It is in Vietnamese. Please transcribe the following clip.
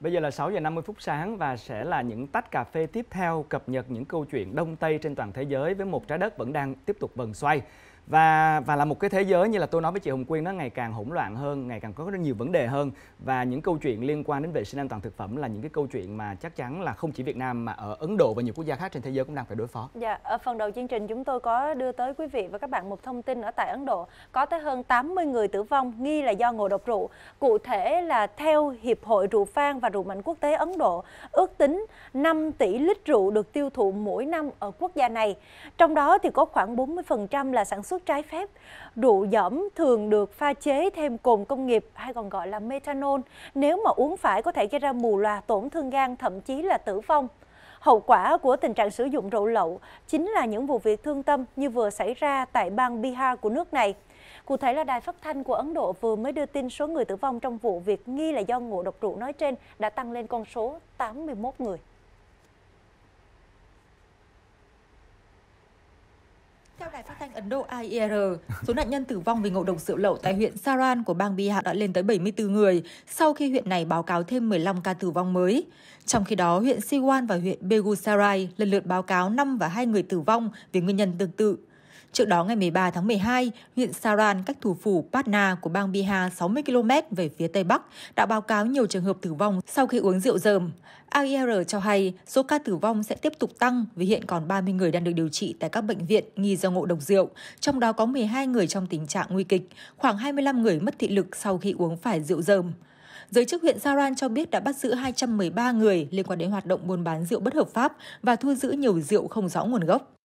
Bây giờ là 6 giờ 50 phút sáng và sẽ là những tách cà phê tiếp theo cập nhật những câu chuyện Đông Tây trên toàn thế giới với một trái đất vẫn đang tiếp tục vần xoay và và là một cái thế giới như là tôi nói với chị Hồng Quyên nó ngày càng hỗn loạn hơn ngày càng có rất nhiều vấn đề hơn và những câu chuyện liên quan đến vệ sinh an toàn thực phẩm là những cái câu chuyện mà chắc chắn là không chỉ Việt Nam mà ở Ấn Độ và nhiều quốc gia khác trên thế giới cũng đang phải đối phó. Dạ, ở phần đầu chương trình chúng tôi có đưa tới quý vị và các bạn một thông tin ở tại Ấn Độ có tới hơn 80 người tử vong nghi là do ngộ độc rượu. Cụ thể là theo Hiệp hội rượu vang và rượu mạnh quốc tế Ấn Độ, ước tính 5 tỷ lít rượu được tiêu thụ mỗi năm ở quốc gia này. Trong đó thì có khoảng 40% là sản xuất trái phép. Rượu dẫm thường được pha chế thêm cồn công nghiệp hay còn gọi là methanol. Nếu mà uống phải có thể gây ra mù loà, tổn thương gan, thậm chí là tử vong. Hậu quả của tình trạng sử dụng rượu lậu chính là những vụ việc thương tâm như vừa xảy ra tại bang Bihar của nước này. Cụ thể là đài phát thanh của Ấn Độ vừa mới đưa tin số người tử vong trong vụ việc nghi là do ngộ độc rượu nói trên đã tăng lên con số 81 người. phát thanh Ấn Độ IER, số nạn nhân tử vong vì ngộ độc rượu lậu tại huyện Saran của bang Bihar đã lên tới 74 người, sau khi huyện này báo cáo thêm 15 ca tử vong mới. Trong khi đó, huyện Siwan và huyện Begusarai lần lượt báo cáo 5 và 2 người tử vong vì nguyên nhân tương tự. Trước đó ngày 13 tháng 12, huyện Saran, cách thủ phủ Patna của bang Bihar 60 km về phía Tây Bắc, đã báo cáo nhiều trường hợp tử vong sau khi uống rượu dờm. AIR cho hay số ca tử vong sẽ tiếp tục tăng vì hiện còn 30 người đang được điều trị tại các bệnh viện nghi do ngộ độc rượu, trong đó có 12 người trong tình trạng nguy kịch, khoảng 25 người mất thị lực sau khi uống phải rượu dờm. Giới chức huyện Saran cho biết đã bắt giữ 213 người liên quan đến hoạt động buôn bán rượu bất hợp pháp và thu giữ nhiều rượu không rõ nguồn gốc.